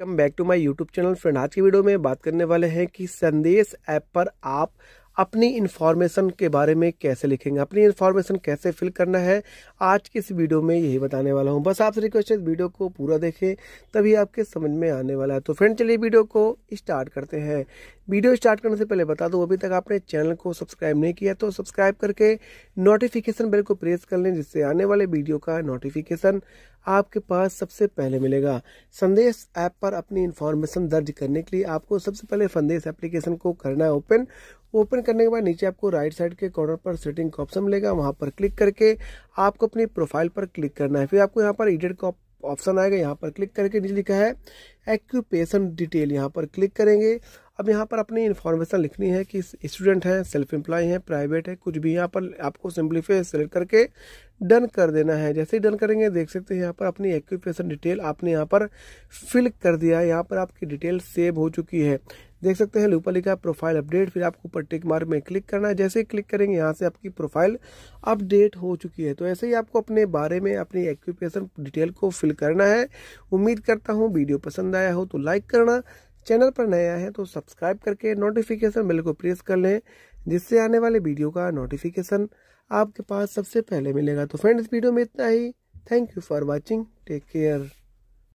come back to my YouTube channel friend आज की video में बात करने वाले हैं कि संदेश ऐप पर आप अपनी इन्फॉर्मेशन के बारे में कैसे लिखेंगे अपनी इन्फॉर्मेशन कैसे फिल करना है आज की इस वीडियो में यही बताने वाला हूँ बस आपसे रिक्वेस्ट है वीडियो को पूरा देखें तभी आपके समझ में आने वाला है तो फ्रेंड चलिए वीडियो को स्टार्ट करते हैं वीडियो स्टार्ट करने से पहले बता दूँ अभी तक आपने चैनल को सब्सक्राइब नहीं किया तो सब्सक्राइब करके नोटिफिकेशन बेल को प्रेस कर लें जिससे आने वाले वीडियो का नोटिफिकेशन आपके पास सबसे पहले मिलेगा संदेश ऐप पर अपनी इन्फॉर्मेशन दर्ज करने के लिए आपको सबसे पहले संदेश एप्लीकेशन को करना है ओपन ओपन करने के बाद नीचे आपको राइट साइड के कॉर्नर पर सेटिंग का ऑप्शन मिलेगा वहाँ पर क्लिक करके आपको अपनी प्रोफाइल पर क्लिक करना है फिर आपको यहाँ पर एडिट का ऑप्शन आएगा यहाँ पर क्लिक करके नीचे लिखा है एक्यूपेशन डिटेल यहाँ पर क्लिक करेंगे अब यहाँ पर अपनी इन्फॉर्मेशन लिखनी है कि स्टूडेंट हैं सेल्फ एम्प्लॉय हैं प्राइवेट है कुछ भी यहाँ पर आपको सिंप्लीफाई सेलेक्ट करके डन कर देना है जैसे ही डन करेंगे देख सकते हैं यहाँ पर अपनी एक्यूपेशन डिटेल आपने यहाँ पर फिल कर दिया है यहाँ पर आपकी डिटेल सेव हो चुकी है देख सकते हैं लूपा लिखा प्रोफाइल अपडेट फिर आपको ऊपर टिक मार्क में क्लिक करना है जैसे ही क्लिक करेंगे यहाँ से आपकी प्रोफाइल अपडेट हो चुकी है तो ऐसे ही आपको अपने बारे में अपनी एक्यूपेशन डिटेल को फिल करना है उम्मीद करता हूँ वीडियो पसंद आया हो तो लाइक करना चैनल पर नया है तो सब्सक्राइब करके नोटिफिकेशन बिल को प्रेस कर लें जिससे आने वाले वीडियो का नोटिफिकेशन आपके पास सबसे पहले मिलेगा तो फ्रेंड्स वीडियो में इतना ही thank you for watching take care